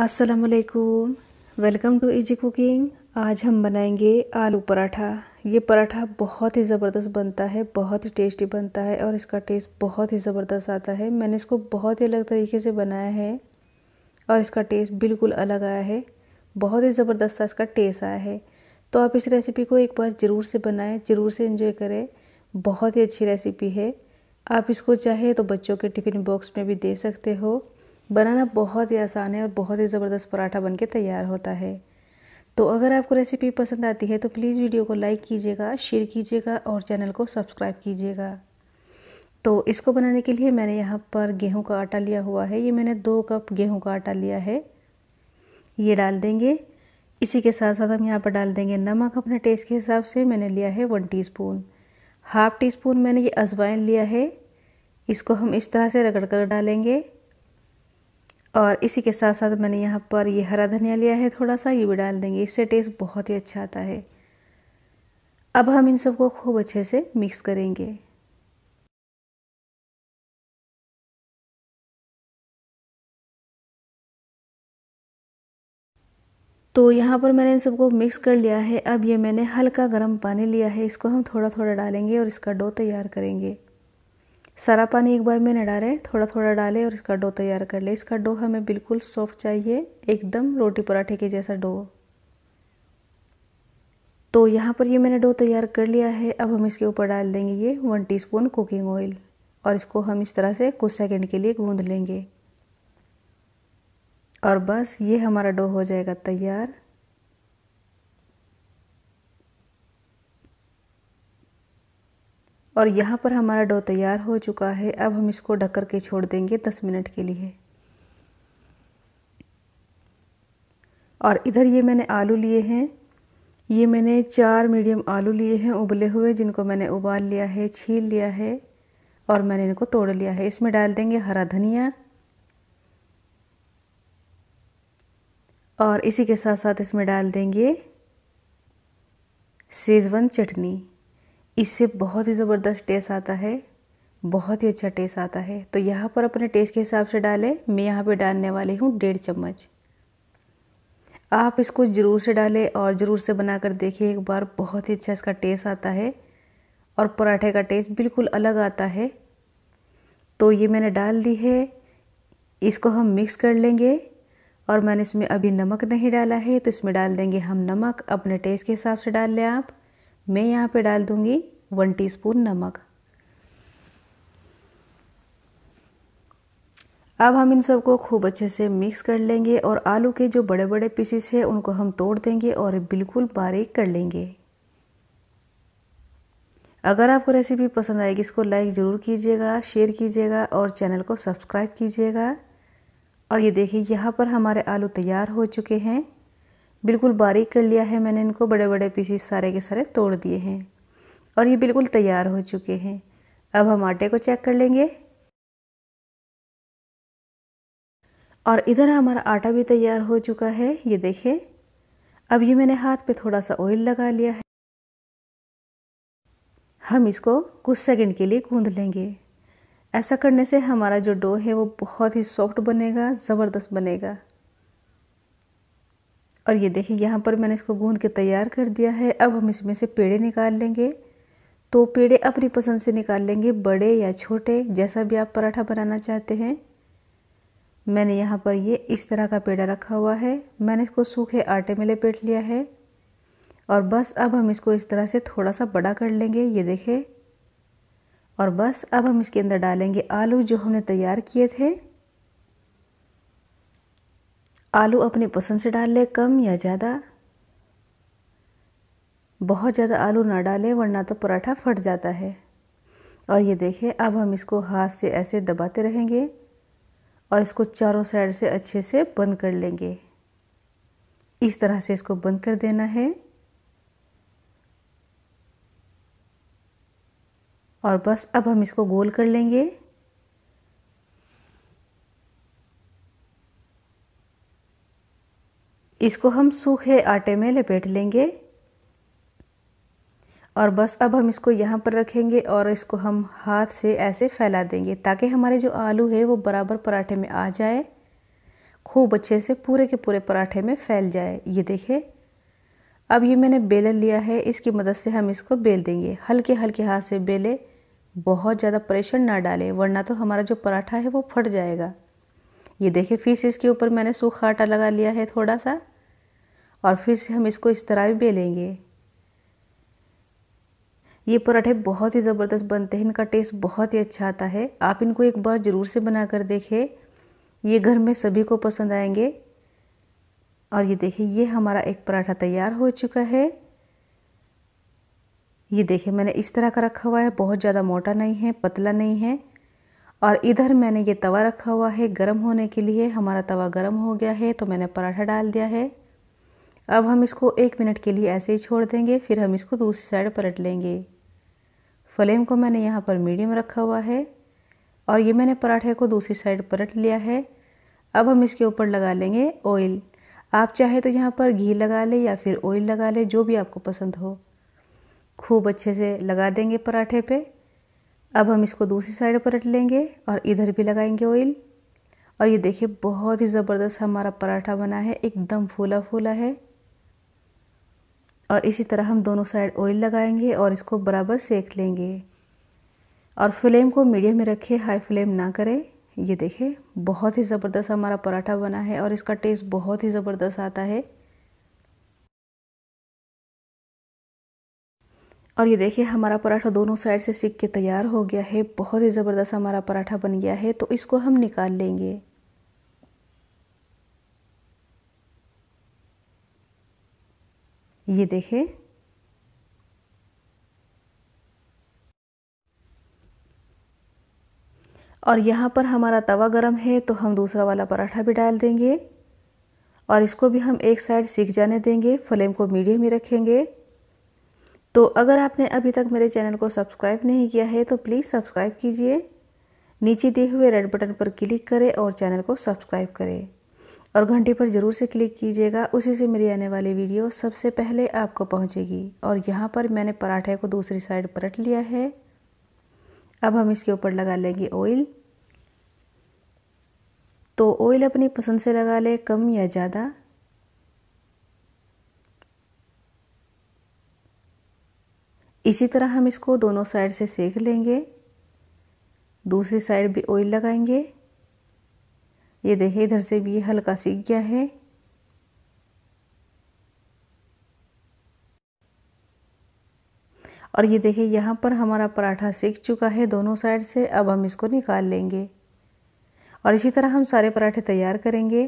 असलकुम welcome to easy cooking आज हम बनाएंगे आलू पराठा ये पराठा बहुत ही ज़बरदस्त बनता है बहुत ही टेस्टी बनता है और इसका टेस्ट बहुत ही ज़बरदस्त आता है मैंने इसको बहुत ही अलग तरीके से बनाया है और इसका टेस्ट बिल्कुल अलग आया है बहुत ही ज़बरदस्त सा इसका टेस्ट आया है तो आप इस रेसिपी को एक बार ज़रूर से बनाएं ज़रूर से इन्जॉय करें बहुत ही अच्छी रेसिपी है आप इसको चाहे तो बच्चों के टिफ़िन बॉक्स में भी दे सकते हो बनाना बहुत ही आसान है और बहुत ही ज़बरदस्त पराठा बन के तैयार होता है तो अगर आपको रेसिपी पसंद आती है तो प्लीज़ वीडियो को लाइक कीजिएगा शेयर कीजिएगा और चैनल को सब्सक्राइब कीजिएगा तो इसको बनाने के लिए मैंने यहाँ पर गेहूं का आटा लिया हुआ है ये मैंने दो कप गेहूं का आटा लिया है ये डाल देंगे इसी के साथ साथ हम यहाँ पर डाल देंगे नमक अपने टेस्ट के हिसाब से मैंने लिया है one teaspoon half teaspoon मैंने ये अजवाइन लिया है इसको हम इस तरह से रगड़ कर डालेंगे और इसी के साथ साथ मैंने यहाँ पर ये हरा धनिया लिया है थोड़ा सा ये भी डाल देंगे इससे टेस्ट बहुत ही अच्छा आता है अब हम इन सबको खूब अच्छे से मिक्स करेंगे तो यहाँ पर मैंने इन सबको मिक्स कर लिया है अब ये मैंने हल्का गर्म पानी लिया है इसको हम थोड़ा थोड़ा डालेंगे और इसका डो तैयार करेंगे सारा पानी एक बार में न डालें थोड़ा थोड़ा डालें और इसका डो तैयार कर लें इसका डो हमें बिल्कुल सॉफ्ट चाहिए एकदम रोटी पराठे के जैसा डो तो यहाँ पर ये मैंने डो तैयार कर लिया है अब हम इसके ऊपर डाल देंगे ये वन टीस्पून कुकिंग ऑयल और इसको हम इस तरह से कुछ सेकंड के लिए गूंद लेंगे और बस ये हमारा डो हो जाएगा तैयार और यहाँ पर हमारा डो तैयार हो चुका है अब हम इसको ढक कर के छोड़ देंगे दस मिनट के लिए और इधर ये मैंने आलू लिए हैं ये मैंने चार मीडियम आलू लिए हैं उबले हुए जिनको मैंने उबाल लिया है छील लिया है और मैंने इनको तोड़ लिया है इसमें डाल देंगे हरा धनिया और इसी के साथ साथ इसमें डाल देंगे सेजवन चटनी इससे बहुत ही ज़बरदस्त टेस्ट आता है बहुत ही अच्छा टेस्ट आता है तो यहाँ पर अपने टेस्ट के हिसाब से डालें मैं यहाँ पे डालने वाली हूँ डेढ़ चम्मच आप इसको ज़रूर से डालें और ज़रूर से बना कर एक बार बहुत ही अच्छा इसका टेस्ट आता है और पराठे का टेस्ट बिल्कुल अलग आता है तो ये मैंने डाल दी है इसको हम मिक्स कर लेंगे और मैंने इसमें अभी नमक नहीं डाला है तो इसमें डाल देंगे हम नमक अपने टेस्ट के हिसाब से डाल लें आप मैं यहाँ पे डाल दूँगी वन टीस्पून नमक अब हम इन सबको खूब अच्छे से मिक्स कर लेंगे और आलू के जो बड़े बड़े पीसीस हैं उनको हम तोड़ देंगे और बिल्कुल बारीक कर लेंगे अगर आपको रेसिपी पसंद आएगी इसको लाइक ज़रूर कीजिएगा शेयर कीजिएगा और चैनल को सब्सक्राइब कीजिएगा और ये देखिए यहाँ पर हमारे आलू तैयार हो चुके हैं बिल्कुल बारीक कर लिया है मैंने इनको बड़े बड़े पीसीस सारे के सारे तोड़ दिए हैं और ये बिल्कुल तैयार हो चुके हैं अब हम आटे को चेक कर लेंगे और इधर हमारा आटा भी तैयार हो चुका है ये देखें अब ये मैंने हाथ पे थोड़ा सा ऑयल लगा लिया है हम इसको कुछ सेकंड के लिए गूंद लेंगे ऐसा करने से हमारा जो डो है वो बहुत ही सॉफ्ट बनेगा ज़बरदस्त बनेगा और ये देखिए यहाँ पर मैंने इसको गूंद के तैयार कर दिया है अब हम इसमें से पेड़े निकाल लेंगे तो पेड़े अपनी पसंद से निकाल लेंगे बड़े या छोटे जैसा भी आप पराठा बनाना चाहते हैं मैंने यहाँ पर ये इस तरह का पेड़ा रखा हुआ है मैंने इसको सूखे आटे में लपेट लिया है और बस अब हम इसको इस तरह से थोड़ा सा बड़ा कर लेंगे ये देखें और बस अब हम इसके अंदर डालेंगे आलू जो हमने तैयार किए थे आलू अपनी पसंद से डाल लें कम या ज़्यादा बहुत ज़्यादा आलू ना डालें वरना तो पराठा फट जाता है और ये देखें अब हम इसको हाथ से ऐसे दबाते रहेंगे और इसको चारों साइड से अच्छे से बंद कर लेंगे इस तरह से इसको बंद कर देना है और बस अब हम इसको गोल कर लेंगे इसको हम सूखे आटे में लपेट लेंगे और बस अब हम इसको यहाँ पर रखेंगे और इसको हम हाथ से ऐसे फैला देंगे ताकि हमारे जो आलू है वो बराबर पराठे में आ जाए खूब अच्छे से पूरे के पूरे पराठे में फैल जाए ये देखें अब ये मैंने बेलन लिया है इसकी मदद से हम इसको बेल देंगे हल्के हल्के हाथ से बेले बहुत ज़्यादा प्रेशर ना डालें वरना तो हमारा जो पराठा है वो फट जाएगा ये देखें फिर इसके ऊपर मैंने सूखा आटा लगा लिया है थोड़ा सा और फिर से हम इसको इस तरह भी बेलेंगे ये पराठे बहुत ही ज़बरदस्त बनते हैं इनका टेस्ट बहुत ही अच्छा आता है आप इनको एक बार ज़रूर से बना कर देखें ये घर में सभी को पसंद आएंगे और ये देखें ये हमारा एक पराठा तैयार हो चुका है ये देखें मैंने इस तरह का रखा हुआ है बहुत ज़्यादा मोटा नहीं है पतला नहीं है और इधर मैंने ये तवा रखा हुआ है गर्म होने के लिए हमारा तवा गर्म हो गया है तो मैंने पराठा डाल दिया है अब हम इसको एक मिनट के लिए ऐसे ही छोड़ देंगे फिर हम इसको दूसरी साइड पलट लेंगे फ्लेम को मैंने यहाँ पर मीडियम रखा हुआ है और ये मैंने पराठे को दूसरी साइड पलट लिया है अब हम इसके ऊपर लगा लेंगे ऑयल आप चाहे तो यहाँ पर घी लगा ले या फिर ऑयल लगा ले जो भी आपको पसंद हो खूब अच्छे से लगा देंगे पराठे पे अब हम इसको दूसरी साइड पलट लेंगे और इधर भी लगाएंगे ऑयल और ये देखिए बहुत ही ज़बरदस्त हमारा पराठा बना है एकदम फूला फूला है और इसी तरह हम दोनों साइड ऑयल लगाएंगे और इसको बराबर सेक लेंगे और फ्लेम को मीडियम में रखें हाई फ्लेम ना करें ये देखें बहुत ही ज़बरदस्त हमारा पराठा बना है और इसका टेस्ट बहुत ही ज़बरदस्त आता है और ये देखिए हमारा पराठा दोनों साइड से सीख के तैयार हो गया है बहुत ही ज़बरदस्त हमारा पराठा बन गया है तो इसको हम निकाल लेंगे ये देखें और यहाँ पर हमारा तवा गरम है तो हम दूसरा वाला पराठा भी डाल देंगे और इसको भी हम एक साइड सीख जाने देंगे फ्लेम को मीडियम ही रखेंगे तो अगर आपने अभी तक मेरे चैनल को सब्सक्राइब नहीं किया है तो प्लीज़ सब्सक्राइब कीजिए नीचे दिए हुए रेड बटन पर क्लिक करें और चैनल को सब्सक्राइब करें और घंटी पर ज़रूर से क्लिक कीजिएगा उसी से मेरी आने वाली वीडियो सबसे पहले आपको पहुंचेगी और यहाँ पर मैंने पराठे को दूसरी साइड पलट लिया है अब हम इसके ऊपर लगा लेंगे ऑयल तो ऑयल अपनी पसंद से लगा ले कम या ज़्यादा इसी तरह हम इसको दोनों साइड से सेक लेंगे दूसरी साइड भी ऑयल लगाएंगे ये देखिए इधर से भी हल्का सीख गया है और ये देखिए यहाँ पर हमारा पराठा सीख चुका है दोनों साइड से अब हम इसको निकाल लेंगे और इसी तरह हम सारे पराठे तैयार करेंगे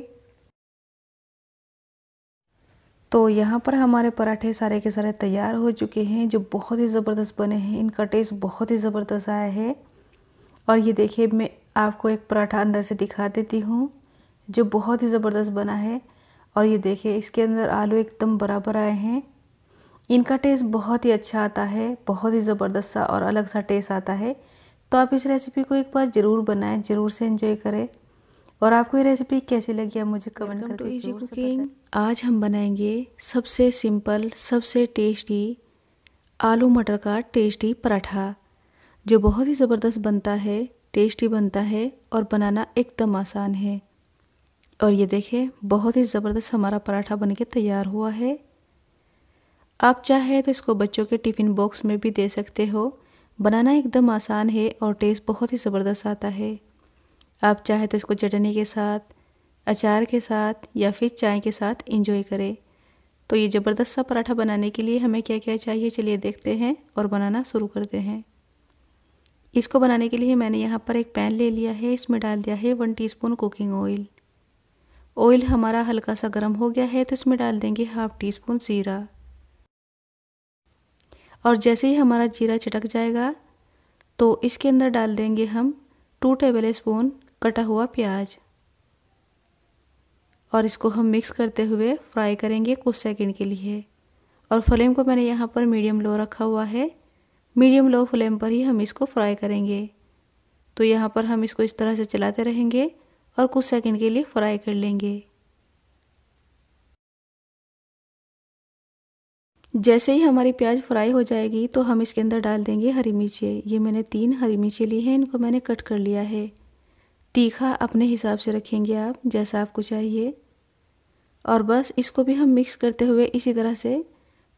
तो यहाँ पर हमारे पराठे सारे के सारे तैयार हो चुके हैं जो बहुत ही ज़बरदस्त बने हैं इनका टेस्ट बहुत ही ज़बरदस्त आया है और ये देखिए मैं आपको एक पराठा अंदर से दिखा देती हूँ जो बहुत ही ज़बरदस्त बना है और ये देखिए इसके अंदर आलू एकदम बराबर आए हैं इनका टेस्ट बहुत ही अच्छा आता है बहुत ही ज़बरदस्त सा और अलग सा टेस्ट आता है तो आप इस रेसिपी को एक बार ज़रूर बनाएं ज़रूर से इंजॉय करें और आपको ये रेसिपी कैसी लगी आप मुझे कमेंट करके इजी कुकिंग आज हम बनाएंगे सबसे सिंपल सबसे टेस्टी आलू मटर का टेस्टी पराठा जो बहुत ही ज़बरदस्त बनता है टेस्टी बनता है और बनाना एकदम आसान है और ये देखें बहुत ही ज़बरदस्त हमारा पराठा बनके तैयार हुआ है आप चाहे तो इसको बच्चों के टिफ़िन बॉक्स में भी दे सकते हो बनाना एकदम आसान है और टेस्ट बहुत ही ज़बरदस्त आता है आप चाहे तो इसको चटनी के साथ अचार के साथ या फिर चाय के साथ इंजॉय करें तो ये ज़बरदस्त सा पराठा बनाने के लिए हमें क्या क्या चाहिए चलिए देखते हैं और बनाना शुरू करते हैं इसको बनाने के लिए मैंने यहाँ पर एक पैन ले लिया है इसमें डाल दिया है one teaspoon cooking oil oil हमारा हल्का सा गर्म हो गया है तो इसमें डाल देंगे हाफ टी स्पून ज़ीरा और जैसे ही हमारा जीरा चटक जाएगा तो इसके अंदर डाल देंगे हम टू टेबल स्पून कटा हुआ प्याज और इसको हम मिक्स करते हुए फ्राई करेंगे कुछ सेकंड के लिए और फ्लेम को मैंने यहाँ पर मीडियम लो रखा हुआ है मीडियम लो फ्लेम पर ही हम इसको फ्राई करेंगे तो यहाँ पर हम इसको इस तरह से चलाते रहेंगे और कुछ सेकंड के लिए फ्राई कर लेंगे जैसे ही हमारी प्याज फ्राई हो जाएगी तो हम इसके अंदर डाल देंगे हरी मिर्चें ये मैंने तीन हरी मिर्चें ली हैं इनको मैंने कट कर लिया है तीखा अपने हिसाब से रखेंगे आप जैसा आपको चाहिए और बस इसको भी हम मिक्स करते हुए इसी तरह से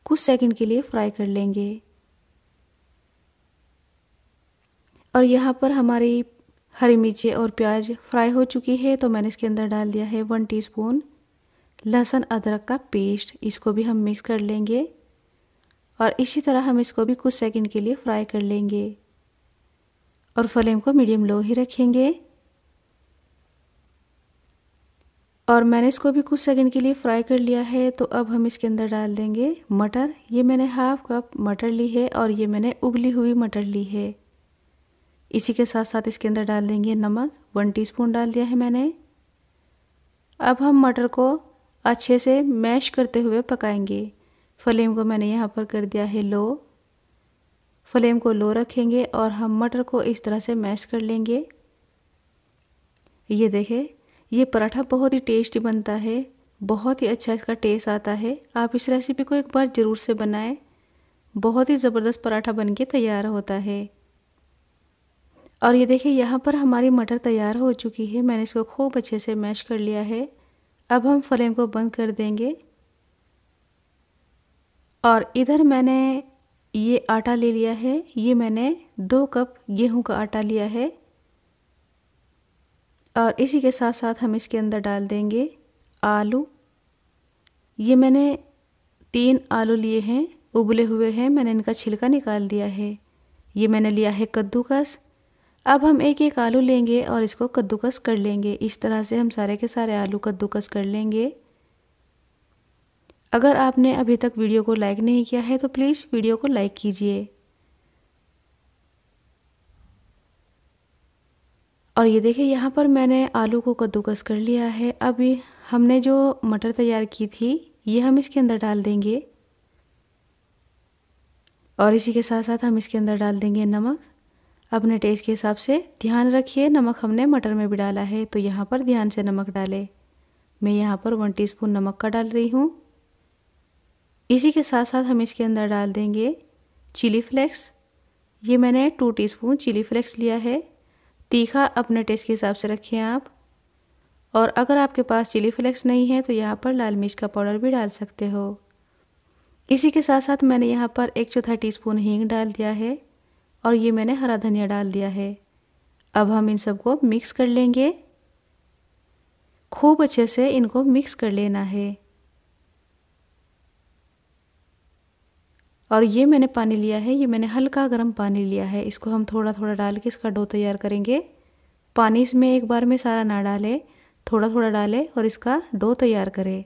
कुछ सेकंड के लिए फ्राई कर लेंगे और यहाँ पर हमारी हरी मिर्चें और प्याज फ्राई हो चुकी है तो मैंने इसके अंदर डाल दिया है वन टीस्पून लहसुन अदरक का पेस्ट इसको भी हम मिक्स कर लेंगे और इसी तरह हम इसको भी कुछ सेकंड के लिए फ्राई कर लेंगे और फ्लेम को मीडियम लो ही रखेंगे और मैंने इसको भी कुछ सेकंड के लिए फ्राई कर लिया है तो अब हम इसके अंदर डाल देंगे मटर ये मैंने हाफ कप मटर ली है और ये मैंने उबली हुई मटर ली है इसी के साथ साथ इसके अंदर डाल देंगे नमक वन टीस्पून डाल दिया है मैंने अब हम मटर को अच्छे से मैश करते हुए पकाएंगे फ्लेम को मैंने यहाँ पर कर दिया है लो फ्लेम को लो रखेंगे और हम मटर को इस तरह से मैश कर लेंगे ये देखें ये पराठा बहुत ही टेस्टी बनता है बहुत ही अच्छा इसका टेस्ट आता है आप इस रेसिपी को एक बार ज़रूर से बनाएं बहुत ही ज़बरदस्त पराठा बनके तैयार होता है और ये देखिए यहाँ पर हमारी मटर तैयार हो चुकी है मैंने इसको खूब अच्छे से मैश कर लिया है अब हम फ्लेम को बंद कर देंगे और इधर मैंने ये आटा ले लिया है ये मैंने दो कप गेहूं का आटा लिया है और इसी के साथ साथ हम इसके अंदर डाल देंगे आलू ये मैंने तीन आलू लिए हैं उबले हुए हैं मैंने इनका छिलका निकाल दिया है ये मैंने लिया है कद्दूकस अब हम एक एक आलू लेंगे और इसको कद्दूकस कर लेंगे इस तरह से हम सारे के सारे आलू कद्दूकस कर लेंगे अगर आपने अभी तक वीडियो को लाइक नहीं किया है तो प्लीज़ वीडियो को लाइक कीजिए और ये देखिए यहाँ पर मैंने आलू को कद्दूकस कर लिया है अब हमने जो मटर तैयार की थी ये हम इसके अंदर डाल देंगे और इसी के साथ साथ हम इसके अंदर डाल देंगे नमक अपने टेस्ट के हिसाब से ध्यान रखिए नमक हमने मटर में भी डाला है तो यहाँ पर ध्यान से नमक डालें मैं यहाँ पर वन टीस्पून नमक का डाल रही हूँ इसी के साथ साथ हम इसके अंदर डाल देंगे चिली फ्लेक्स ये मैंने टू टीस्पून चिली फ्लेक्स लिया है तीखा अपने टेस्ट के हिसाब से रखें आप और अगर आपके पास चिली फ्लेक्स नहीं है तो यहाँ पर लाल मिर्च का पाउडर भी डाल सकते हो इसी के साथ साथ मैंने यहाँ पर एक चौथा टीस्पून हींग डाल दिया है और ये मैंने हरा धनिया डाल दिया है अब हम इन सबको मिक्स कर लेंगे खूब अच्छे से इनको मिक्स कर लेना है और ये मैंने पानी लिया है ये मैंने हल्का गर्म पानी लिया है इसको हम थोड़ा थोड़ा डाल के इसका डो तैयार करेंगे पानी इसमें एक बार में सारा ना डालें थोड़ा थोड़ा डालें और इसका डो तैयार करें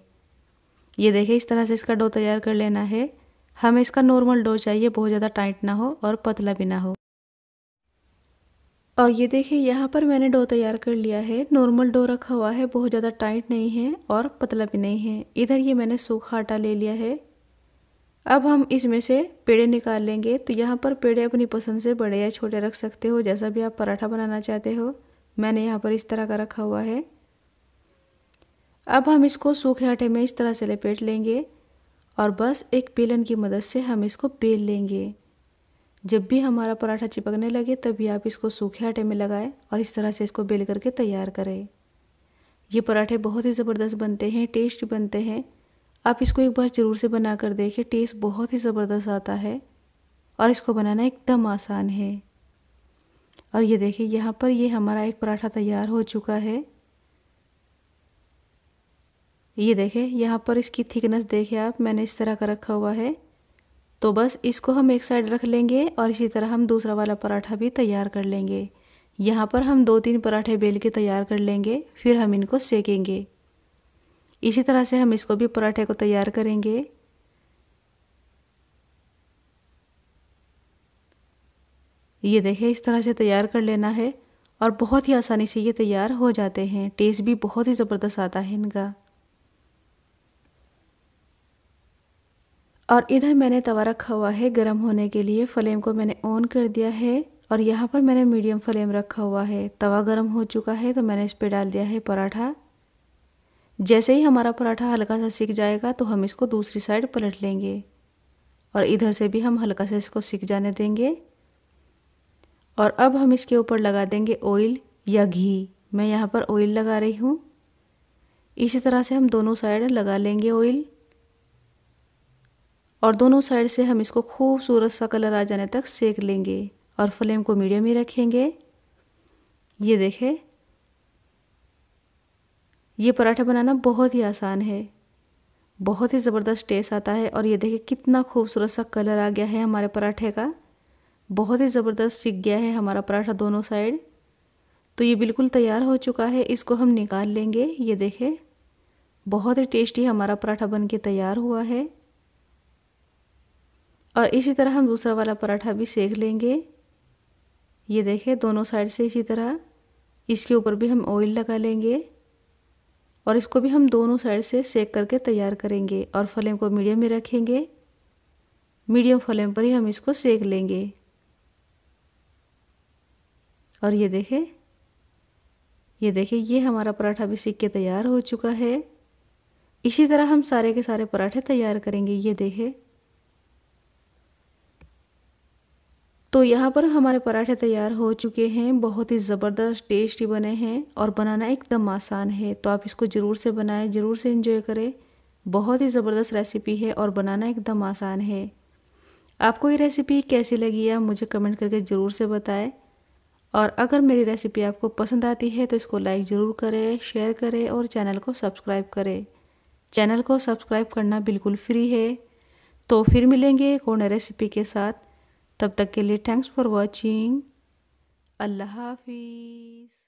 ये देखें इस तरह से इसका डो तैयार कर लेना है हमें इसका नॉर्मल डो चाहिए बहुत ज़्यादा टाइट ना हो और पतला भी ना हो और ये देखिए यहाँ पर मैंने डो तैयार कर लिया है नॉर्मल डो रखा हुआ है बहुत ज़्यादा टाइट नहीं है और पतला भी नहीं है इधर ये मैंने सूखा आटा ले लिया है अब हम इसमें से पेड़े निकाल लेंगे तो यहाँ पर पेड़े अपनी पसंद से बड़े या छोटे रख सकते हो जैसा भी आप पराठा बनाना चाहते हो मैंने यहाँ पर इस तरह का रखा हुआ है अब हम इसको सूखे आटे में इस तरह से लपेट लेंगे और बस एक बेलन की मदद से हम इसको बेल लेंगे जब भी हमारा पराठा चिपकने लगे तभी आप इसको सूखे आटे में लगाएं और इस तरह से इसको बेल करके तैयार करें ये पराठे बहुत ही ज़बरदस्त बनते हैं टेस्ट बनते हैं आप इसको एक बार ज़रूर से बना कर देखें टेस्ट बहुत ही ज़बरदस्त आता है और इसको बनाना एकदम आसान है और ये देखिए यहाँ पर ये हमारा एक पराठा तैयार हो चुका है ये देखें यहाँ पर इसकी थिकनेस देखें आप मैंने इस तरह का रखा हुआ है तो बस इसको हम एक साइड रख लेंगे और इसी तरह हम दूसरा वाला पराठा भी तैयार कर लेंगे यहाँ पर हम दो तीन पराठे बेल के तैयार कर लेंगे फिर हम इनको सेकेंगे इसी तरह से हम इसको भी पराठे को तैयार करेंगे ये देखें इस तरह से तैयार कर लेना है और बहुत ही आसानी से ये तैयार हो जाते हैं टेस्ट भी बहुत ही ज़बरदस्त आता है इनका और इधर मैंने तवा रखा हुआ है गर्म होने के लिए फ्लेम को मैंने ऑन कर दिया है और यहाँ पर मैंने मीडियम फ्लेम रखा हुआ है तवा गर्म हो चुका है तो मैंने इस पर डाल दिया है पराठा जैसे ही हमारा पराठा हल्का सा सीख जाएगा तो हम इसको दूसरी साइड पलट लेंगे और इधर से भी हम हल्का सा इसको सीख जाने देंगे और अब हम इसके ऊपर लगा देंगे ऑयल या घी मैं यहाँ पर ऑयल लगा रही हूँ इसी तरह से हम दोनों साइड लगा लेंगे ऑयल और दोनों साइड से हम इसको खूबसूरत सा कलर आ जाने तक सेक लेंगे और फ्लेम को मीडियम ही रखेंगे ये देखें ये पराठा बनाना बहुत ही आसान है बहुत ही ज़बरदस्त टेस्ट आता है और ये देखें कितना खूबसूरत सा कलर आ गया है हमारे पराठे का बहुत ही ज़बरदस्त सीख गया है हमारा पराठा दोनों साइड तो ये बिल्कुल तैयार हो चुका है इसको हम निकाल लेंगे ये देखें बहुत ही टेस्टी हमारा पराठा बन के तैयार हुआ है और इसी तरह हम दूसरा वाला पराठा भी सेक लेंगे ये देखें दोनों साइड से इसी तरह इसके ऊपर भी हम ऑयल लगा लेंगे और इसको भी हम दोनों साइड से सेक करके तैयार करेंगे और फ्लेम को मीडियम में रखेंगे मीडियम फ्लेम पर ही हम इसको सेक लेंगे और ये देखें ये देखें ये हमारा पराठा भी सीख के तैयार हो चुका है इसी तरह हम सारे के सारे पराठे तैयार करेंगे ये देखें तो यहाँ पर हमारे पराठे तैयार हो चुके हैं बहुत ही ज़बरदस्त टेस्टी बने हैं और बनाना एकदम आसान है तो आप इसको ज़रूर से बनाएं ज़रूर से इंजॉय करें बहुत ही ज़बरदस्त रेसिपी है और बनाना एकदम आसान है आपको ये रेसिपी कैसी लगी है मुझे कमेंट करके ज़रूर से बताएं और अगर मेरी रेसिपी आपको पसंद आती है तो इसको लाइक ज़रूर करें शेयर करें और चैनल को सब्सक्राइब करें चैनल को सब्सक्राइब करना बिल्कुल फ्री है तो फिर मिलेंगे एक और रेसिपी के साथ तब तक के लिए थैंक्स फॉर वॉचिंग अल्लाह हाफिज़